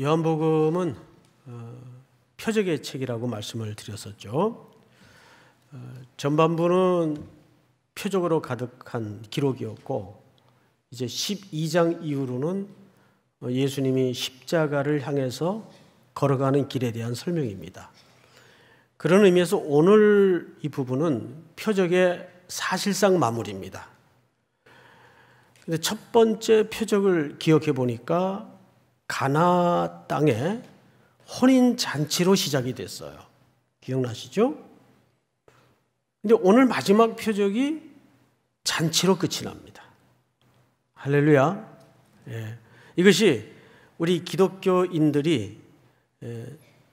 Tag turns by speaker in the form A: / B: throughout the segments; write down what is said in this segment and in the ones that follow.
A: 요한복음은 어, 표적의 책이라고 말씀을 드렸었죠. 어, 전반부는 표적으로 가득한 기록이었고 이제 12장 이후로는 예수님이 십자가를 향해서 걸어가는 길에 대한 설명입니다. 그런 의미에서 오늘 이 부분은 표적의 사실상 마무리입니다. 근데 첫 번째 표적을 기억해 보니까 가나 땅에 혼인 잔치로 시작이 됐어요. 기억나시죠? 근데 오늘 마지막 표적이 잔치로 끝이 납니다. 할렐루야. 예. 이것이 우리 기독교인들이 예,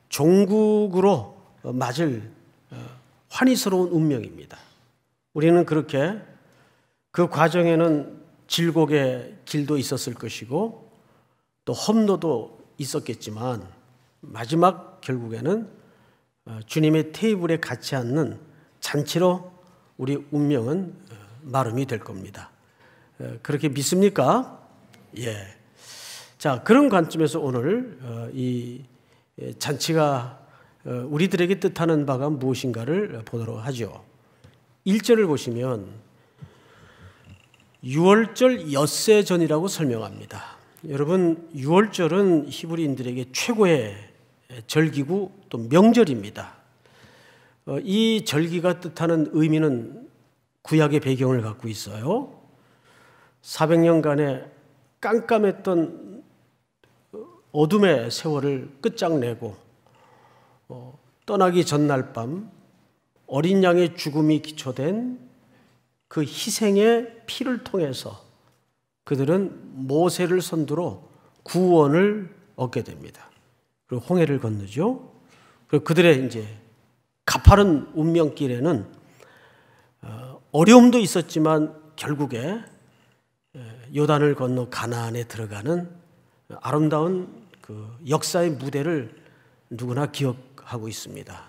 A: 종국으로 맞을 어, 환희스러운 운명입니다. 우리는 그렇게 그 과정에는 질곡의 길도 있었을 것이고 또 험로도 있었겠지만 마지막 결국에는 어, 주님의 테이블에 같이 앉는 잔치로 우리 운명은 어, 마름이 될 겁니다. 어, 그렇게 믿습니까? 예. 자, 그런 관점에서 오늘 이 예, 잔치가 우리들에게 뜻하는 바가 무엇인가를 보도록 하죠. 1절을 보시면 6월절 엿새 전이라고 설명합니다. 여러분 유월절은 히브리인들에게 최고의 절기고 또 명절입니다. 어, 이 절기가 뜻하는 의미는 구약의 배경을 갖고 있어요. 400년간의 깜깜했던 어둠의 세월을 끝장내고 어, 떠나기 전날 밤 어린 양의 죽음이 기초된 그 희생의 피를 통해서 그들은 모세를 선두로 구원을 얻게 됩니다. 그리고 홍해를 건너죠. 그리고 그들의 이제 가파른 운명길에는 어, 어려움도 있었지만 결국에 요단을 건너 가나안에 들어가는 아름다운 그 역사의 무대를 누구나 기억하고 있습니다.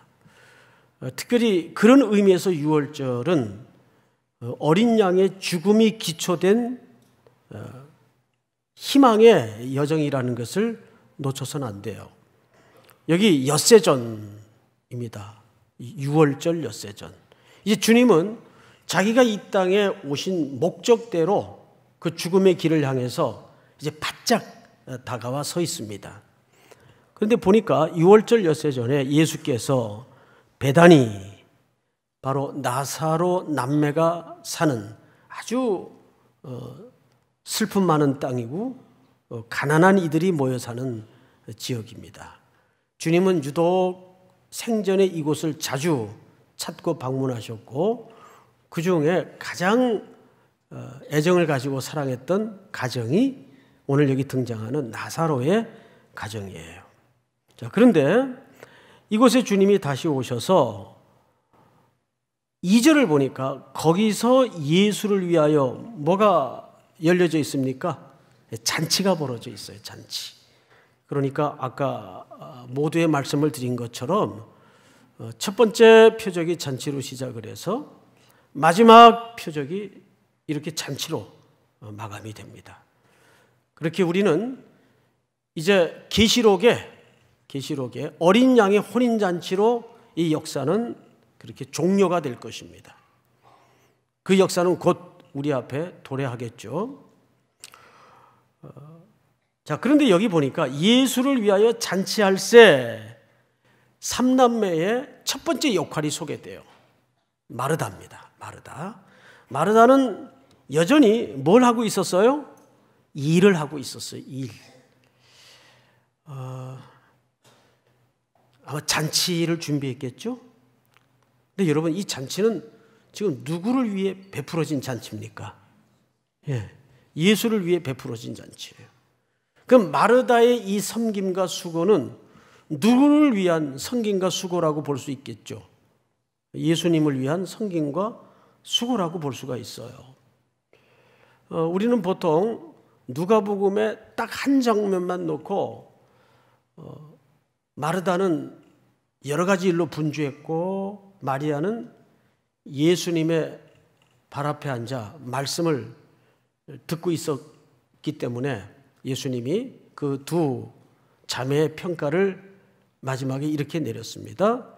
A: 어, 특별히 그런 의미에서 6월절은 어, 어린 양의 죽음이 기초된 희망의 여정이라는 것을 놓쳐선 안 돼요. 여기 엿새전입니다. 6월절 엿새전. 이제 주님은 자기가 이 땅에 오신 목적대로 그 죽음의 길을 향해서 이제 바짝 다가와 서 있습니다. 그런데 보니까 6월절 엿새 전에 예수께서 베단이 바로 나사로 남매가 사는 아주 어, 슬픔 많은 땅이고 어, 가난한 이들이 모여 사는 지역입니다. 주님은 유독 생전에 이곳을 자주 찾고 방문하셨고 그 중에 가장 어, 애정을 가지고 사랑했던 가정이 오늘 여기 등장하는 나사로의 가정이에요. 자, 그런데 이곳에 주님이 다시 오셔서 2절을 보니까 거기서 예수를 위하여 뭐가 열려져 있습니까? 잔치가 벌어져 있어요, 잔치. 그러니까 아까 어, 모두의 말씀을 드린 것처럼 어, 첫 번째 표적이 잔치로 시작을 해서 마지막 표적이 이렇게 잔치로 어, 마감이 됩니다. 그렇게 우리는 이제 계시록에 계시록에 어린 양의 혼인 잔치로 이 역사는 그렇게 종료가 될 것입니다. 그 역사는 곧 우리 앞에 도래하겠죠. 어, 자, 그런데 여기 보니까 예수를 위하여 잔치할세 삼남매의 첫 번째 역할이 소개돼요. 마르다입니다. 마르다. 마르다는 여전히 뭘 하고 있었어요? 일을 하고 있었어요. 일. 어, 아마 잔치를 준비했겠죠? 근데 여러분 이 잔치는 지금 누구를 위해 베풀어진 잔치입니까? 예. 예수를 위해 베풀어진 잔치예요. 그럼 마르다의 이 섬김과 수고는 누구를 위한 섬김과 수고라고 볼 수 있겠죠. 예수님을 위한 섬김과 수고라고 볼 수가 있어요. 어, 우리는 보통 누가복음에 딱 한 장면만 놓고 어, 마르다는 여러 가지 일로 분주했고 마리아는 예수님의 발 앞에 앉아 말씀을 듣고 있었기 때문에 예수님이 그 두 자매의 평가를 마지막에 이렇게 내렸습니다.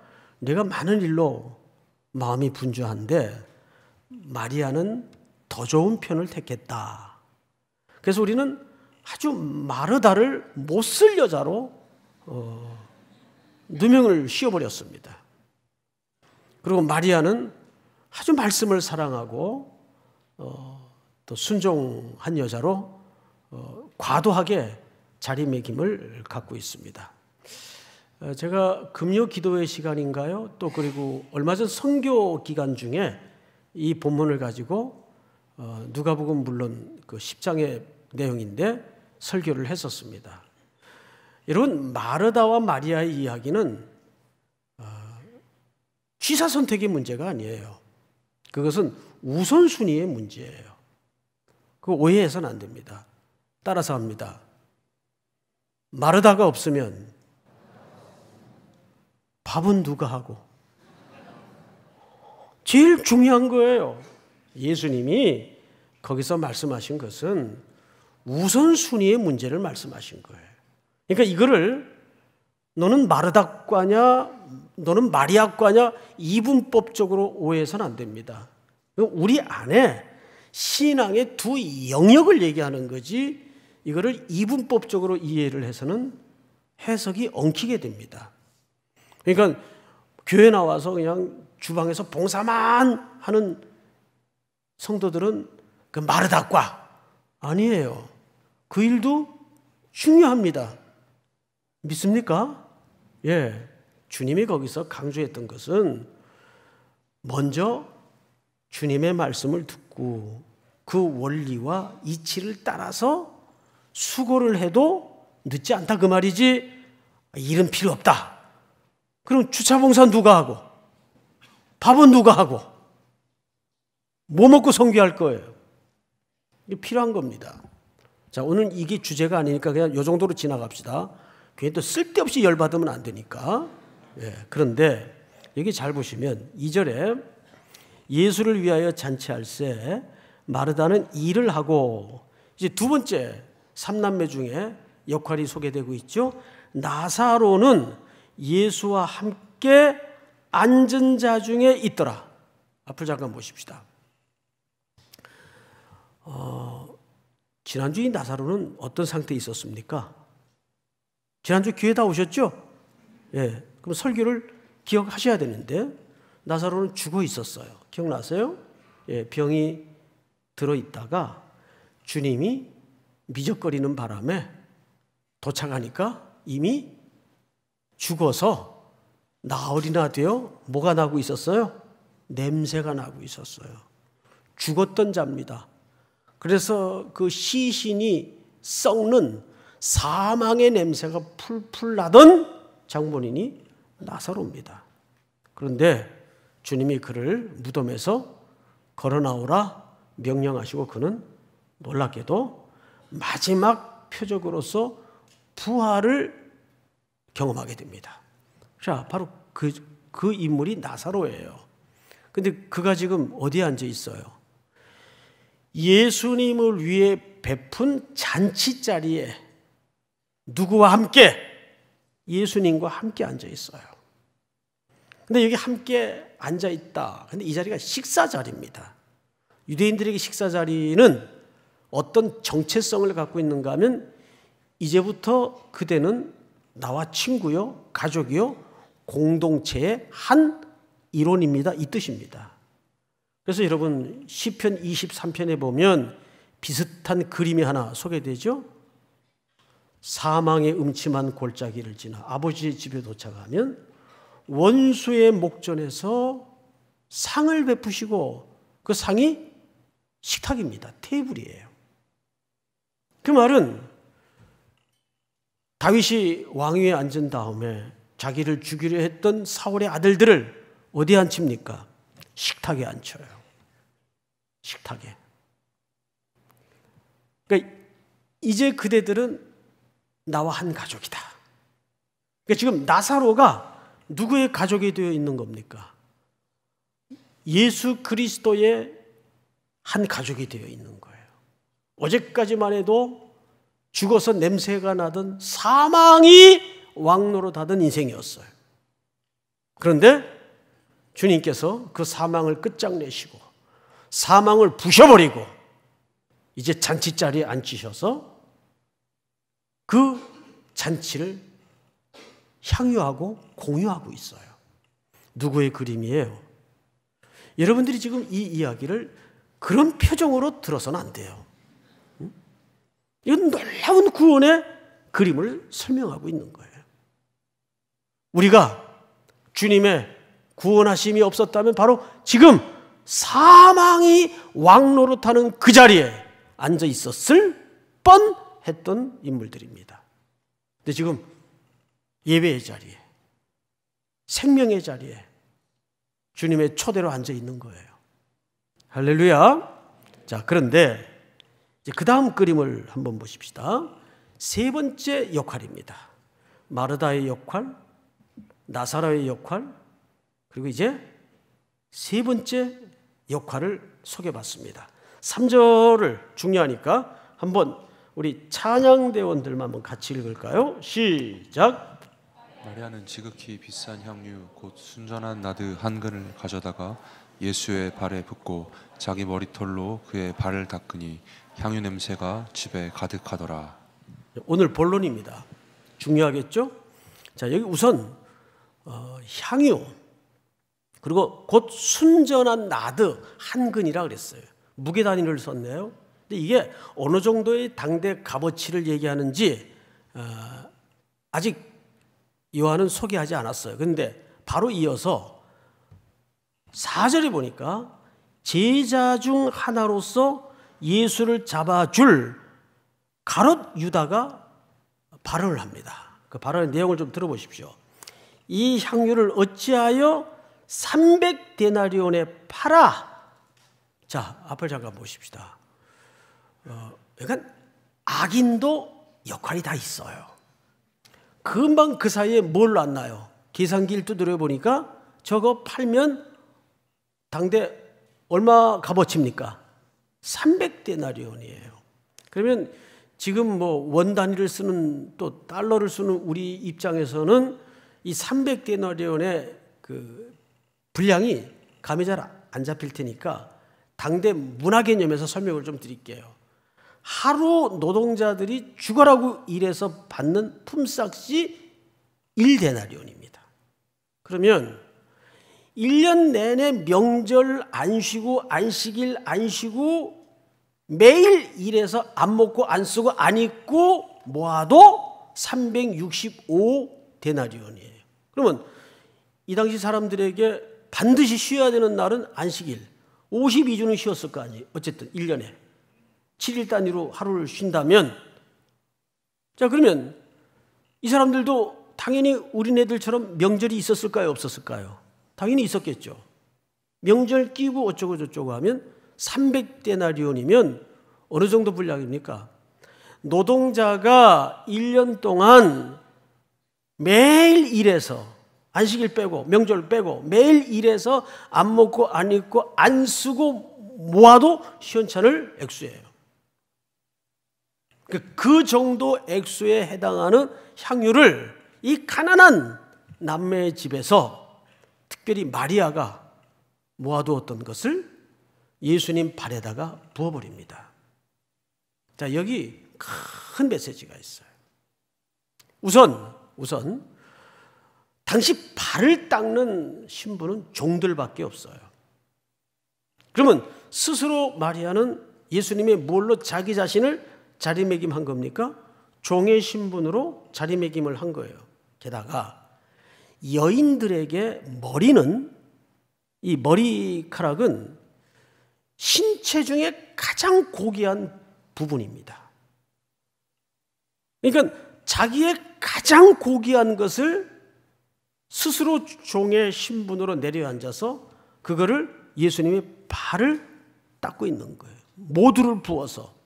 A: 내가 많은 일로 마음이 분주한데 마리아는 더 좋은 편을 택했다. 그래서 우리는 아주 마르다를 못 쓸 여자로 어, 누명을 씌워버렸습니다. 그리고 마리아는 아주 말씀을 사랑하고 어, 또 순종한 여자로 어, 과도하게 자리매김을 갖고 있습니다. 어, 제가 금요 기도회 시간인가요? 또 그리고 얼마 전 선교 기간 중에 이 본문을 가지고 어, 누가복음 물론 그 10장의 내용인데 설교를 했었습니다. 여러분 마르다와 마리아의 이야기는 어, 취사 선택의 문제가 아니에요. 그것은 우선순위의 문제예요. 그 오해해서는 안 됩니다. 따라서 합니다. 마르다가 없으면 밥은 누가 하고? 제일 중요한 거예요. 예수님이 거기서 말씀하신 것은 우선순위의 문제를 말씀하신 거예요. 그러니까 이거를 너는 마르다과냐 너는 마리아과냐 이분법적으로 오해해서는 안 됩니다. 우리 안에 신앙의 두 영역을 얘기하는 거지 이거를 이분법적으로 이해를 해서는 해석이 엉키게 됩니다. 그러니까 교회 나와서 그냥 주방에서 봉사만 하는 성도들은 그마르다과 아니에요. 그 일도 중요합니다. 믿습니까? 예, 주님이 거기서 강조했던 것은 먼저 주님의 말씀을 듣고 그 원리와 이치를 따라서 수고를 해도 늦지 않다 그 말이지 일은 필요 없다. 그럼 주차봉사 누가 하고 밥은 누가 하고 뭐 먹고 성교할 거예요? 필요한 겁니다. 자 오늘 이게 주제가 아니니까 그냥 요 정도로 지나갑시다. 그히또 쓸데없이 열받으면 안 되니까. 예, 그런데 여기 잘 보시면 2절에 예수를 위하여 잔치할세 마르다는 일을 하고 이제 두 번째 삼남매 중에 역할이 소개되고 있죠. 나사로는 예수와 함께 앉은 자 중에 있더라. 앞을 잠깐 보십시다. 어, 지난주에 나사로는 어떤 상태에 있었습니까? 지난주 기회 다 오셨죠? 예. 그럼 설교를 기억하셔야 되는데 나사로는 죽어 있었어요. 기억나세요? 예, 병이 들어 있다가 주님이 미적거리는 바람에 도착하니까 이미 죽어서 나흘이나 되어 뭐가 나고 있었어요? 냄새가 나고 있었어요. 죽었던 자입니다. 그래서 그 시신이 썩는 사망의 냄새가 풀풀 나던 장본인이 나사로입니다. 그런데 주님이 그를 무덤에서 걸어 나오라 명령하시고 그는 놀랍게도 마지막 표적으로서 부활을 경험하게 됩니다. 자, 바로 그, 그 인물이 나사로예요. 근데 그가 지금 어디에 앉아 있어요? 예수님을 위해 베푼 잔치 자리에 누구와 함께? 예수님과 함께 앉아 있어요. 근데 여기 함께 앉아 있다. 근데 이 자리가 식사 자리입니다. 유대인들에게 식사 자리는 어떤 정체성을 갖고 있는가 하면 이제부터 그대는 나와 친구요, 가족이요, 공동체의 한 이론입니다. 이 뜻입니다. 그래서 여러분 시편 23편에 보면 비슷한 그림이 하나 소개되죠. 사망의 음침한 골짜기를 지나 아버지의 집에 도착하면 원수의 목전에서 상을 베푸시고 그 상이 식탁입니다. 테이블이에요. 그 말은 다윗이 왕위에 앉은 다음에 자기를 죽이려 했던 사울의 아들들을 어디에 앉힙니까? 식탁에 앉혀요. 식탁에. 그러니까 이제 그대들은 나와 한 가족이다. 그러니까 지금 나사로가 누구의 가족이 되어 있는 겁니까? 예수 그리스도의 한 가족이 되어 있는 거예요. 어제까지만 해도 죽어서 냄새가 나던 사망이 왕로로 닫은 인생이었어요. 그런데 주님께서 그 사망을 끝장내시고 사망을 부셔버리고 이제 잔치 자리에 앉히셔서 그 잔치를 향유하고 공유하고 있어요. 누구의 그림이에요? 여러분들이 지금 이 이야기를 그런 표정으로 들어서는 안 돼요. 이건 놀라운 구원의 그림을 설명하고 있는 거예요. 우리가 주님의 구원하심이 없었다면 바로 지금 사망이 왕로로타는그 자리에 앉아 있었을 뻔 했던 인물들입니다. 근데 지금 예배의 자리에, 생명의 자리에 주님의 초대로 앉아 있는 거예요. 할렐루야. 자, 그런데 이제 그 다음 그림을 한번 보십시다. 세 번째 역할입니다. 마르다의 역할, 나사라의 역할, 그리고 이제 세 번째 역할을 소개받습니다. 3절을 중요하니까 한번 우리 찬양대원들만 한번 같이 읽을까요? 시작. 마리아는 지극히 비싼 향유 곧 순전한 나드 한 근을 가져다가 예수의 발에 붓고 자기 머리털로 그의 발을 닦으니 향유 냄새가 집에 가득하더라. 오늘 본론입니다. 중요하겠죠? 자 여기 우선 어, 향유 그리고 곧 순전한 나드 한 근이라 그랬어요. 무게 단위를 썼네요. 근데 이게 어느 정도의 당대 값어치를 얘기하는지 어, 아직 요한은 소개하지 않았어요. 근데 바로 이어서 4절에 보니까 제자 중 하나로서 예수를 잡아줄 가롯 유다가 발언을 합니다. 그 발언의 내용을 좀 들어보십시오. 이 향유를 어찌하여 300데나리온에 팔아. 자, 앞을 잠깐 보십시다. 어, 약간 악인도 역할이 다 있어요. 금방 그 사이에 뭘 났나요? 계산기를 두드려 보니까 저거 팔면 당대 얼마 값어치입니까? 300데나리온이에요. 그러면 지금 뭐원 단위를 쓰는 또 달러를 쓰는 우리 입장에서는 이 300데나리온의 그 분량이 감이 잘 안 잡힐 테니까 당대 문화 개념에서 설명을 좀 드릴게요. 하루 노동자들이 죽어라고 일해서 받는 품삯이 1데나리온입니다. 그러면 1년 내내 명절 안 쉬고 안식일 안 쉬고 매일 일해서 안 먹고 안 쓰고 안 입고 모아도 365데나리온이에요. 그러면 이 당시 사람들에게 반드시 쉬어야 되는 날은 안식일. 52주는 쉬었을 거 아니에요. 어쨌든 1년에. 7일 단위로 하루를 쉰다면 자 그러면 이 사람들도 당연히 우리네들처럼 명절이 있었을까요 없었을까요? 당연히 있었겠죠. 명절 끼고 어쩌고 저쩌고 하면 300데나리온이면 어느 정도 분량입니까? 노동자가 1년 동안 매일 일해서 안식일 빼고 명절 빼고 매일 일해서 안 먹고 안 입고 안 쓰고 모아도 시원찮을 액수예요. 그, 그 정도 액수에 해당하는 향유를 이 가난한 남매의 집에서 특별히 마리아가 모아두었던 것을 예수님 발에다가 부어버립니다. 자, 여기 큰 메시지가 있어요. 우선, 우선, 당시 발을 닦는 신부는 종들밖에 없어요. 그러면 스스로 마리아는 예수님의 뭘로 자기 자신을 자리매김한 겁니까? 종의 신분으로 자리매김을 한 거예요. 게다가 여인들에게 머리는 이 머리카락은 신체 중에 가장 고귀한 부분입니다. 그러니까 자기의 가장 고귀한 것을 스스로 종의 신분으로 내려앉아서 그거를 예수님의 발을 닦고 있는 거예요. 모두를 부어서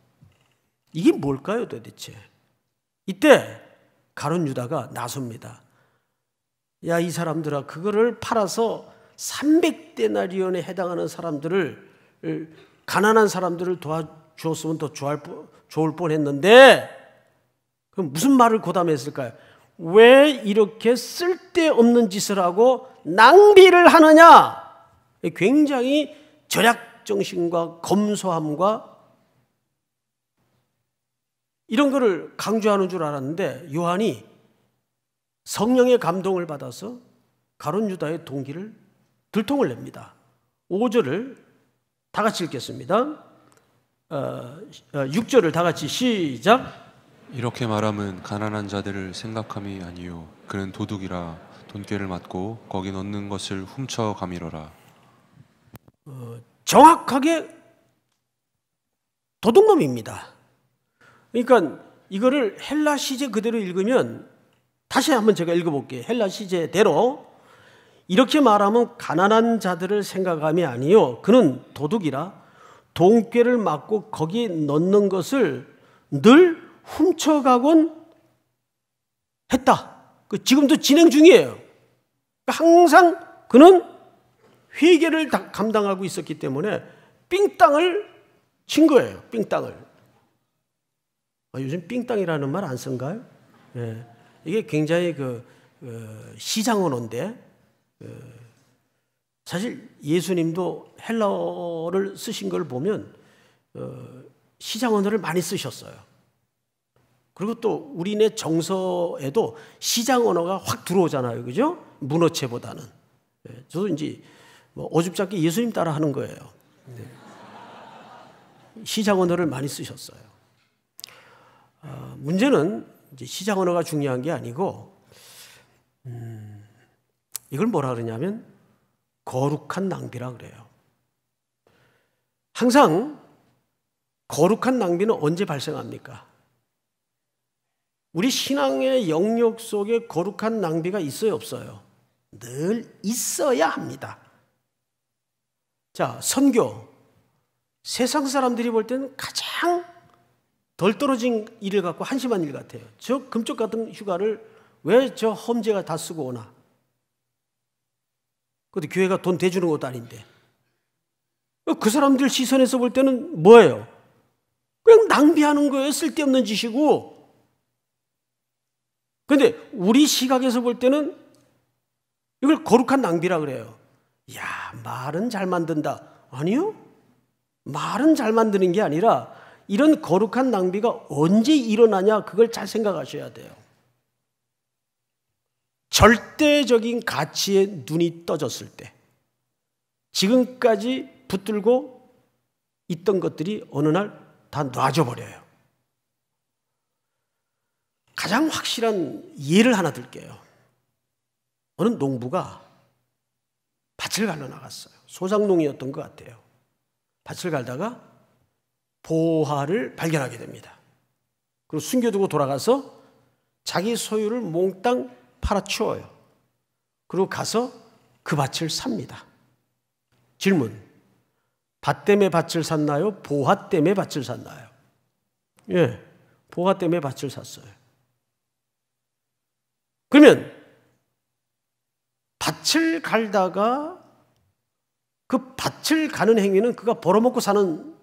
A: 이게 뭘까요 도대체? 이때 가론 유다가 나섭니다. 야, 이 사람들아, 그거를 팔아서 300데나리온에 해당하는 사람들을, 가난한 사람들을 도와주었으면 더 좋을, 좋을 뻔 했는데, 그럼 무슨 말을 고담했을까요? 왜 이렇게 쓸데없는 짓을 하고 낭비를 하느냐? 굉장히 절약 정신과 검소함과 이런 거를 강조하는 줄 알았는데 요한이 성령의 감동을 받아서 가론 유다의 동기를 들통을 냅니다. 5절을 다 같이 읽겠습니다. 6절을 어, 어, 다 같이 시작. 이렇게 말함은 가난한 자들을 생각함이 아니요 그는 도둑이라 돈깨를 맞고 거기 넣는 것을 훔쳐 가밀어라. 어, 정확하게 도둑놈입니다. 그러니까 이거를 헬라 시제 그대로 읽으면 다시 한번 제가 읽어볼게요. 헬라 시제대로 이렇게 말하면 가난한 자들을 생각함이 아니요. 그는 도둑이라 동괴를 막고 거기 넣는 것을 늘 훔쳐가곤 했다. 그 지금도 진행 중이에요. 그러니까 항상 그는 회개를 감당하고 있었기 때문에 삥땅을 친 거예요. 삥땅을. 아, 요즘 삥땅이라는 말 안 쓴가요? 예. 이게 굉장히 그, 그 어, 시장 언어인데 그 어, 사실 예수님도 헬라어를 쓰신 걸 보면 어, 시장 언어를 많이 쓰셨어요. 그리고 또 우리네 정서에도 시장 언어가 확 들어오잖아요. 그죠? 문어체보다는. 예, 저도 이제 뭐 어줍잖게 예수님 따라 하는 거예요. 네. 시장 언어를 많이 쓰셨어요. 문제는 시장 언어가 중요한 게 아니고 음, 이걸 뭐라 그러냐면 거룩한 낭비라 그래요. 항상 거룩한 낭비는 언제 발생합니까? 우리 신앙의 영역 속에 거룩한 낭비가 있어요, 없어요? 늘 있어야 합니다. 자, 선교. 세상 사람들이 볼 때는 가장 덜 떨어진 일을 갖고 한심한 일 같아요. 저 금쪽 같은 휴가를 왜 저 험제가 다 쓰고 오나? 그런데 교회가 돈 대주는 것도 아닌데. 그 사람들 시선에서 볼 때는 뭐예요? 그냥 낭비하는 거예요. 쓸데없는 짓이고. 그데 우리 시각에서 볼 때는 이걸 거룩한 낭비라 그래요. 야, 말은 잘 만든다. 아니요. 말은 잘 만드는 게 아니라 이런 거룩한 낭비가 언제 일어나냐 그걸 잘 생각하셔야 돼요. 절대적인 가치에 눈이 떠졌을 때 지금까지 붙들고 있던 것들이 어느 날 다 놔져버려요. 가장 확실한 예를 하나 들게요. 어느 농부가 밭을 갈러 나갔어요. 소상농이었던 것 같아요. 밭을 갈다가 보화를 발견하게 됩니다. 그리고 숨겨두고 돌아가서 자기 소유를 몽땅 팔아치워요. 그리고 가서 그 밭을 삽니다. 질문. 밭 때문에 밭을 샀나요? 보화 때문에 밭을 샀나요? 예. 보화 때문에 밭을 샀어요. 그러면 밭을 갈다가 그 밭을 가는 행위는 그가 벌어먹고 사는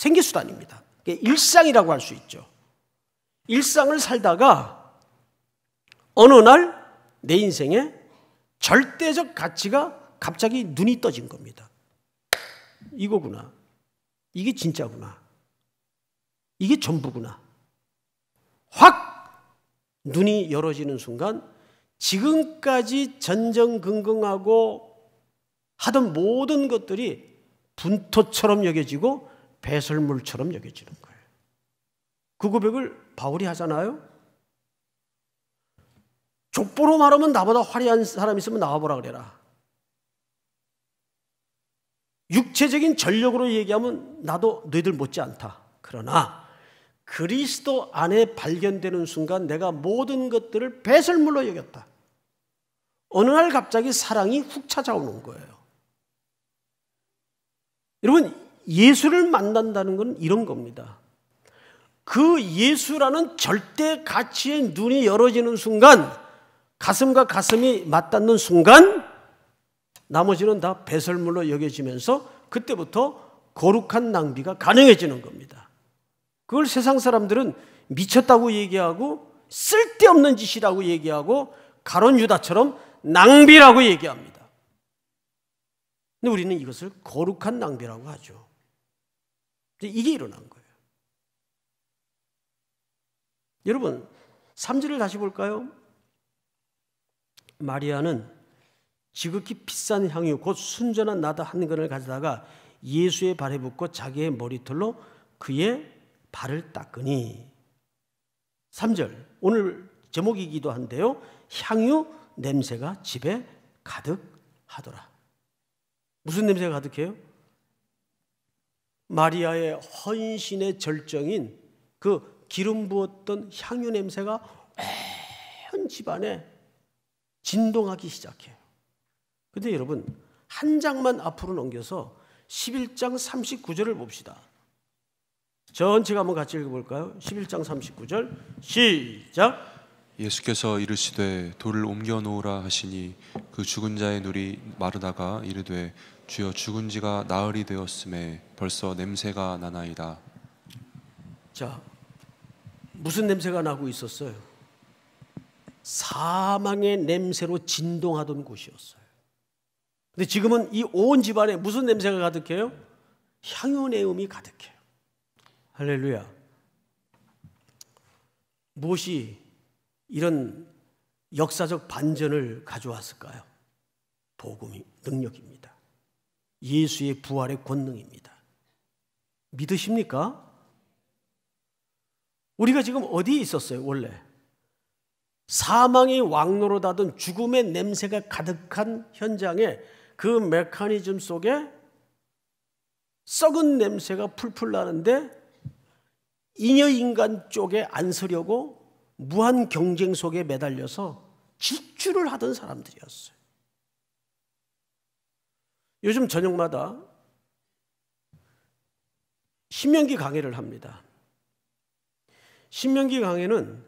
A: 생계수단입니다. 일상이라고 할 수 있죠. 일상을 살다가 어느 날 내 인생에 절대적 가치가 갑자기 눈이 떠진 겁니다. 이거구나. 이게 진짜구나. 이게 전부구나. 확 눈이 열어지는 순간 지금까지 전전긍긍하고 하던 모든 것들이 분토처럼 여겨지고 배설물처럼 여겨지는 거예요. 그 고백을 바울이 하잖아요. 족보로 말하면 나보다 화려한 사람 있으면 나와보라 그래라. 육체적인 전력으로 얘기하면 나도 너희들 못지않다. 그러나 그리스도 안에 발견되는 순간 내가 모든 것들을 배설물로 여겼다. 어느 날 갑자기 사랑이 훅 찾아오는 거예요. 여러분 예수를 만난다는 건 이런 겁니다. 그 예수라는 절대 가치의 눈이 열어지는 순간, 가슴과 가슴이 맞닿는 순간, 나머지는 다 배설물로 여겨지면서 그때부터 거룩한 낭비가 가능해지는 겁니다. 그걸 세상 사람들은 미쳤다고 얘기하고 쓸데없는 짓이라고 얘기하고 가론 유다처럼 낭비라고 얘기합니다. 근데 우리는 이것을 거룩한 낭비라고 하죠. 이게 일어난 거예요. 여러분, 3절을 다시 볼까요? 마리아는 지극히 비싼 향유, 곧 순전한 나다 한 근을 가져다가 예수의 발에 붓고 자기의 머리털로 그의 발을 닦으니. 3절, 오늘 제목이기도 한데요. 향유 냄새가 집에 가득하더라. 무슨 냄새가 가득해요? 마리아의 헌신의 절정인 그 기름 부었던 향유 냄새가 온 집안에 진동하기 시작해요. 근데 여러분, 한 장만 앞으로 넘겨서 11장 39절을 봅시다. 전체가 한번 같이 읽어볼까요? 11장 39절 시작 예수께서 이르시되 돌을 옮겨 놓으라 하시니 그 죽은 자의 눈이 마르다가 이르되 주여 죽은 지가 나흘이 되었음에 벌써 냄새가 나나이다. 자, 무슨 냄새가 나고 있었어요? 사망의 냄새로 진동하던 곳이었어요. 근데 지금은 이 온 집안에 무슨 냄새가 가득해요? 향유내음이 가득해요. 할렐루야. 무엇이 이런 역사적 반전을 가져왔을까요? 복음이 능력입니다. 예수의 부활의 권능입니다. 믿으십니까? 우리가 지금 어디에 있었어요, 원래? 사망의 왕로로 닫은 죽음의 냄새가 가득한 현장에 그 메커니즘 속에 썩은 냄새가 풀풀 나는데 인여인간 쪽에 안 서려고 무한 경쟁 속에 매달려서 질주를 하던 사람들이었어요. 요즘 저녁마다 신명기 강의를 합니다. 신명기 강의는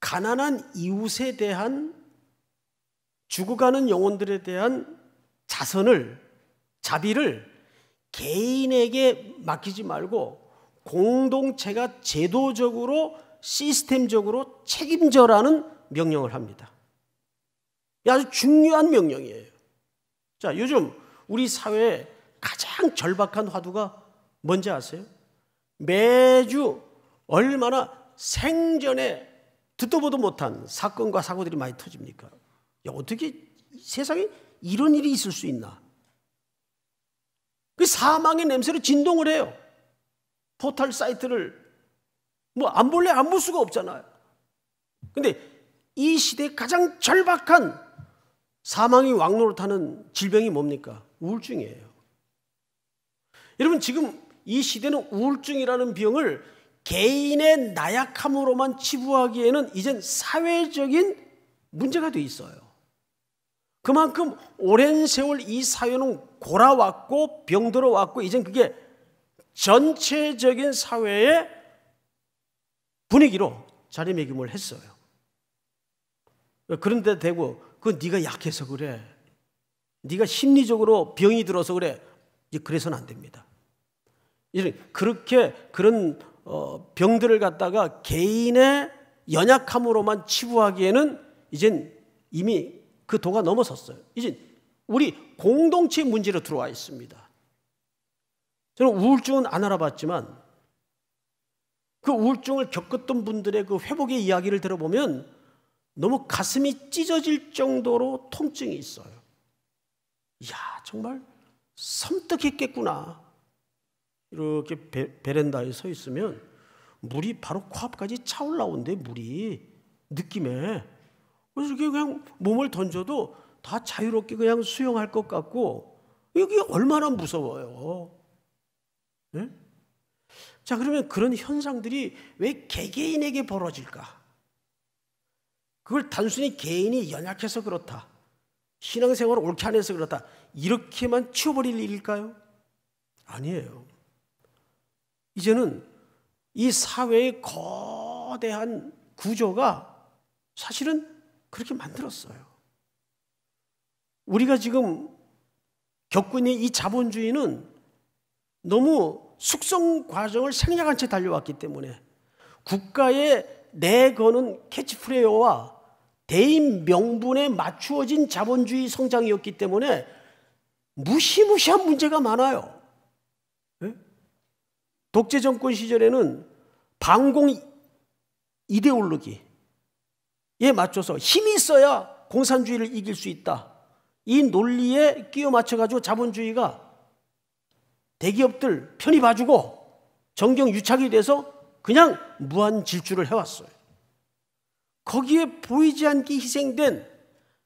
A: 가난한 이웃에 대한 죽어가는 영혼들에 대한 자선을 자비를 개인에게 맡기지 말고 공동체가 제도적으로 시스템적으로 책임져라는 명령을 합니다. 아주 중요한 명령이에요. 자, 요즘 우리 사회에 가장 절박한 화두가 뭔지 아세요? 매주 얼마나 생전에 듣도 보도 못한 사건과 사고들이 많이 터집니까? 야, 어떻게 세상에 이런 일이 있을 수 있나? 그 사망의 냄새로 진동을 해요. 포털 사이트를 뭐 안 볼래 안 볼 수가 없잖아요. 근데 이시대 가장 절박한 사망이 왕노릇하는 질병이 뭡니까? 우울증이에요. 여러분 지금 이 시대는 우울증이라는 병을 개인의 나약함으로만 치부하기에는 이젠 사회적인 문제가 돼 있어요. 그만큼 오랜 세월 이 사회는 골아왔고 병들어 왔고 이젠 그게 전체적인 사회의 분위기로 자리매김을 했어요. 그런데 대고 그건 네가 약해서 그래. 네가 심리적으로 병이 들어서 그래. 이제 그래서는 안 됩니다. 이런 그렇게 그런 어, 병들을 갖다가 개인의 연약함으로만 치부하기에는 이젠 이미 그 도가 넘어섰어요. 이젠 우리 공동체 문제로 들어와 있습니다. 저는 우울증은 안 알아봤지만 그 우울증을 겪었던 분들의 그 회복의 이야기를 들어보면 너무 가슴이 찢어질 정도로 통증이 있어요. 이야, 정말 섬뜩했겠구나. 이렇게 베, 렌다에서 있으면 물이 바로 코앞까지 차올라온대, 물이. 느낌에. 그래서 이렇게 그냥 몸을 던져도 다 자유롭게 그냥 수영할 것 같고, 이게 얼마나 무서워요. 네? 자, 그러면 그런 현상들이 왜 개개인에게 벌어질까? 그걸 단순히 개인이 연약해서 그렇다. 신앙생활을 옳게 안 해서 그렇다. 이렇게만 치워버릴 일일까요? 아니에요. 이제는 이 사회의 거대한 구조가 사실은 그렇게 만들었어요. 우리가 지금 겪고 있는 이 자본주의는 너무 숙성 과정을 생략한 채 달려왔기 때문에 국가의 내거는 캐치프레어와 대인 명분에 맞추어진 자본주의 성장이었기 때문에 무시무시한 문제가 많아요. 예? 독재 정권 시절에는 반공 이데올로기에 맞춰서 힘이 있어야 공산주의를 이길 수 있다. 이 논리에 끼어 맞춰가지고 자본주의가 대기업들 편히 봐주고 정경 유착이 돼서 그냥 무한 질주를 해왔어요. 거기에 보이지 않게 희생된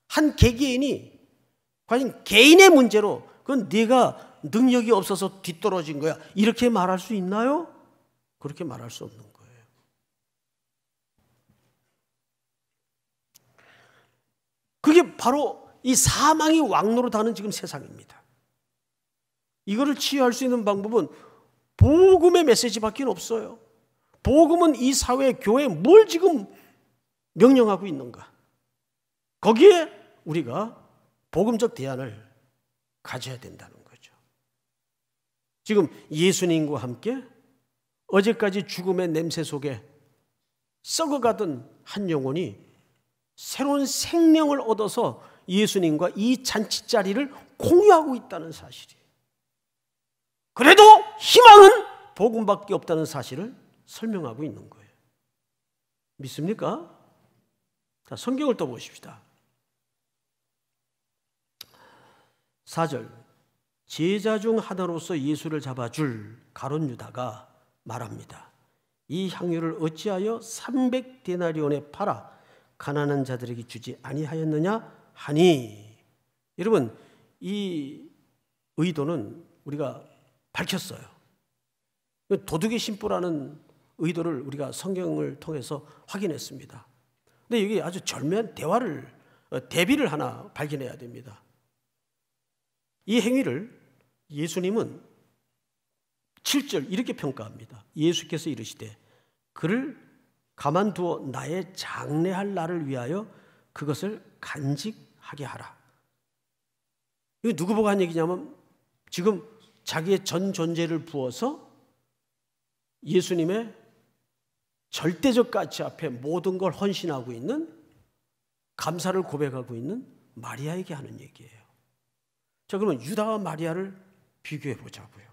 A: 한 개개인이 과연 개인의 문제로 그건 네가 능력이 없어서 뒤떨어진 거야. 이렇게 말할 수 있나요? 그렇게 말할 수 없는 거예요. 그게 바로 이 사망이 왕로로 다는 지금 세상입니다. 이거를 치유할 수 있는 방법은 복음의 메시지밖에 없어요. 복음은 이 사회, 교회 에뭘 지금 명령하고 있는가? 거기에 우리가 복음적 대안을 가져야 된다는 거죠. 지금 예수님과 함께 어제까지 죽음의 냄새 속에 썩어가던 한 영혼이 새로운 생명을 얻어서 예수님과 이 잔치 자리를 공유하고 있다는 사실이에요. 그래도 희망은 복음밖에 없다는 사실을 설명하고 있는 거예요. 믿습니까? 자, 성경을 또 보십시다. 4절. 제자 중 하나로서 예수를 잡아줄 가론 유다가 말합니다. 이 향유를 어찌하여 300데나리온에 팔아 가난한 자들에게 주지 아니하였느냐 하니 여러분 이 의도는 우리가 밝혔어요. 도둑의 심보라는 의도를 우리가 성경을 통해서 확인했습니다. 근데 여기 아주 절묘한 대화를 어, 대비를 하나 발견해야 됩니다. 이 행위를 예수님은 7절 이렇게 평가합니다. 예수께서 이르시되 그를 가만두어 나의 장례할 날을 위하여 그것을 간직하게 하라. 이거 누구 보고 한 얘기냐면 지금 자기의 전 존재를 부어서 예수님의 절대적 가치 앞에 모든 걸 헌신하고 있는 감사를 고백하고 있는 마리아에게 하는 얘기예요. 자, 그러면 유다와 마리아를 비교해 보자고요.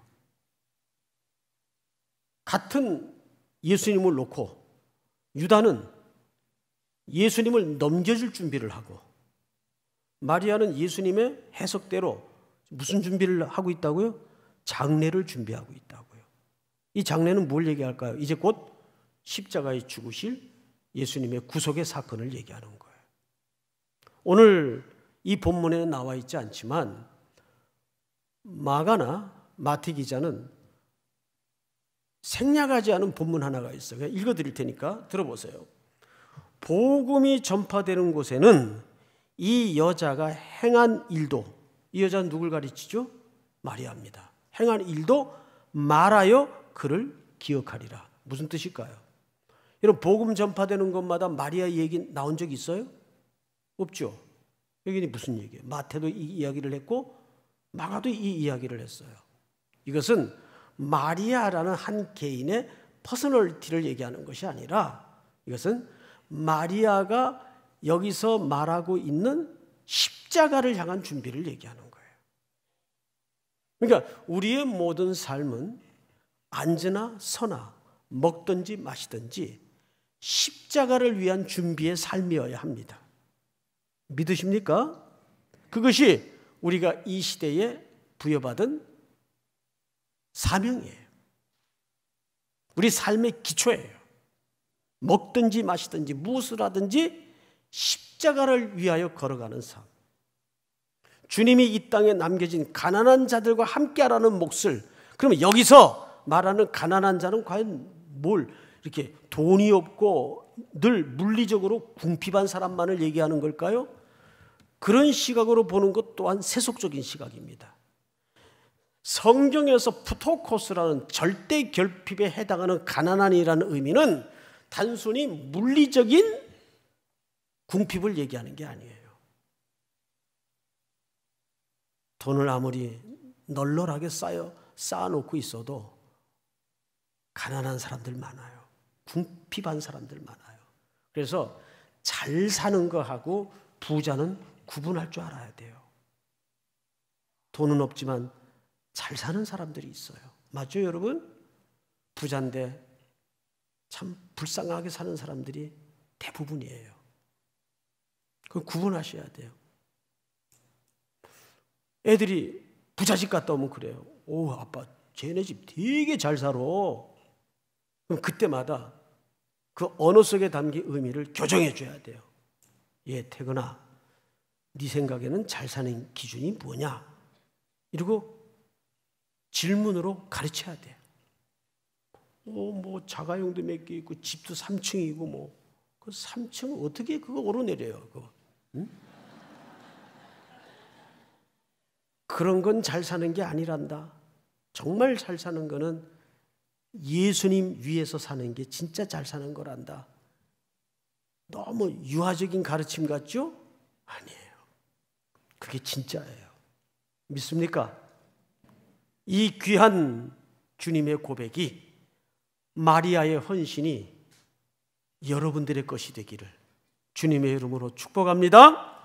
A: 같은 예수님을 놓고 유다는 예수님을 넘겨줄 준비를 하고 마리아는 예수님의 해석대로 무슨 준비를 하고 있다고요? 장례를 준비하고 있다고요. 이 장례는 뭘 얘기할까요? 이제 곧 십자가에 죽으실 예수님의 구속의 사건을 얘기하는 거예요. 오늘 이 본문에 나와 있지 않지만 마가나 마티 기자는 생략하지 않은 본문 하나가 있어요. 읽어 드릴 테니까 들어보세요. 복음이 전파되는 곳에는 이 여자가 행한 일도 이 여자는 누굴 가르치죠? 마리아입니다. 행한 일도 말하여 그를 기억하리라. 무슨 뜻일까요? 이런 복음 전파되는 것마다 마리아 얘기 나온 적 있어요? 없죠. 여기는 무슨 얘기예요? 마태도 이 이야기를 했고 마가도 이 이야기를 했어요. 이것은 마리아라는 한 개인의 퍼스널티를 얘기하는 것이 아니라 이것은 마리아가 여기서 말하고 있는 십자가를 향한 준비를 얘기하는 거예요. 그러니까 우리의 모든 삶은 안전나 서나 먹든지 마시든지 십자가를 위한 준비의 삶이어야 합니다. 믿으십니까? 그것이 우리가 이 시대에 부여받은 사명이에요. 우리 삶의 기초예요. 먹든지 마시든지 무엇을 하든지 십자가를 위하여 걸어가는 삶. 주님이 이 땅에 남겨진 가난한 자들과 함께하라는 몫을 그러면 여기서 말하는 가난한 자는 과연 뭘 이렇게 돈이 없고 늘 물리적으로 궁핍한 사람만을 얘기하는 걸까요? 그런 시각으로 보는 것 또한 세속적인 시각입니다. 성경에서 푸토코스라는 절대 결핍에 해당하는 가난한이라는 의미는 단순히 물리적인 궁핍을 얘기하는 게 아니에요. 돈을 아무리 널널하게 쌓여 쌓아놓고 있어도 가난한 사람들 많아요. 궁핍한 사람들 많아요. 그래서 잘 사는 거하고 부자는 구분할 줄 알아야 돼요. 돈은 없지만 잘 사는 사람들이 있어요. 맞죠, 여러분? 부자인데 참 불쌍하게 사는 사람들이 대부분이에요. 그 구분하셔야 돼요. 애들이 부자집 갔다 오면 그래요. 오, 아빠, 쟤네 집 되게 잘 살아. 그럼 그때마다 그 언어 속에 담긴 의미를 교정해 줘야 돼요. 예, 태근아, 네 생각에는 잘 사는 기준이 뭐냐? 이러고 질문으로 가르쳐야 돼. 뭐, 뭐 자가용도 몇 개 있고 집도 3층이고 뭐그 3층 어떻게 그거 오르내려요? 그 응? 그런 건 잘 사는 게 아니란다. 정말 잘 사는 거는 예수님 위에서 사는 게 진짜 잘 사는 거란다. 너무 유화적인 가르침 같죠? 아니에요. 그게 진짜예요. 믿습니까? 이 귀한 주님의 고백이 마리아의 헌신이 여러분들의 것이 되기를 주님의 이름으로 축복합니다.